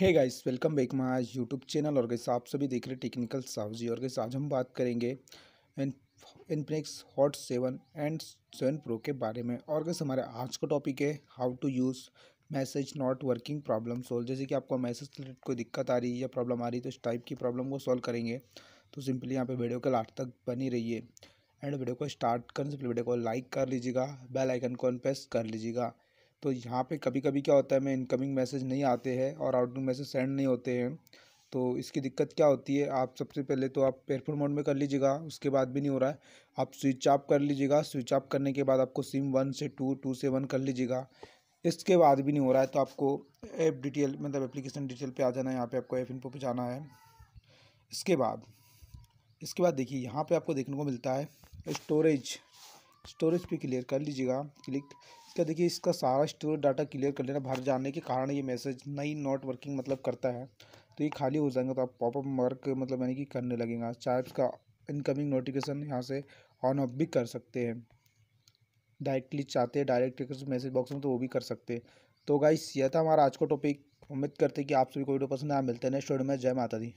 है guys welcome back my आज YouTube channel और गैस आप सभी देख रहे टेक्निकल साहब जी और गैस आज हम बात करेंगे इन Infinix hot seven and seven pro के बारे में और गैस हमारे आज का टॉपिक है how to use message not working problem solve जैसे कि आपको मैसेज रिलेटेड कोई दिक्कत आ रही है या प्रॉब्लम आ रही है तो इस टाइप की प्रॉब्लम को सॉल्व करेंगे तो सिंपली यहाँ पर वीडियो कल आठ तक बनी रहिए एंड वीडियो को स्टार्ट करने से पहले वीडियो को लाइक कर लीजिएगा बेल आइकन को प्रेस कर लीजिएगा तो यहाँ पे कभी कभी क्या होता है मैं इनकमिंग मैसेज नहीं आते हैं और आउटगोइंग मैसेज सेंड नहीं होते हैं तो इसकी दिक्कत क्या होती है आप सबसे पहले तो आप एयरफोन मोड में कर लीजिएगा उसके बाद भी नहीं हो रहा है आप स्विच ऑफ कर लीजिएगा स्विच ऑफ करने के बाद आपको सिम वन से टू टू से वन कर लीजिएगा इसके बाद भी नहीं हो रहा है तो आपको ऐप डिटेल मतलब एप्लीकेशन डिटेल पे आ जाना है यहाँ पे आपको ऐप इनपो पे जाना है इसके बाद इसके बाद देखिए यहाँ पे आपको देखने को मिलता है स्टोरेज स्टोरेज पे क्लियर कर लीजिएगा क्लिक इसका देखिए इसका सारा स्टोरेज डाटा क्लियर कर लेना बाहर जाने के कारण ये मैसेज नई नॉट वर्किंग मतलब करता है तो ये खाली हो जाएंगे तो आप पॉपअप वर्क मतलब यानी कि करने लगेगा चाहे इसका इनकमिंग नोटिफिकेशन यहाँ से ऑन ऑफ भी कर सकते हैं डायरेक्टली चाहते हैं डायरेक्ट मैसेज बॉक्स में तो वो भी कर सकते हैं तो गाइस यह था हमारा आज का टॉपिक उम्मीद करते हैं कि आप सभी को वीडियो पसंद आया मिलते हैं नेक्स्ट वीडियो में जय माता दी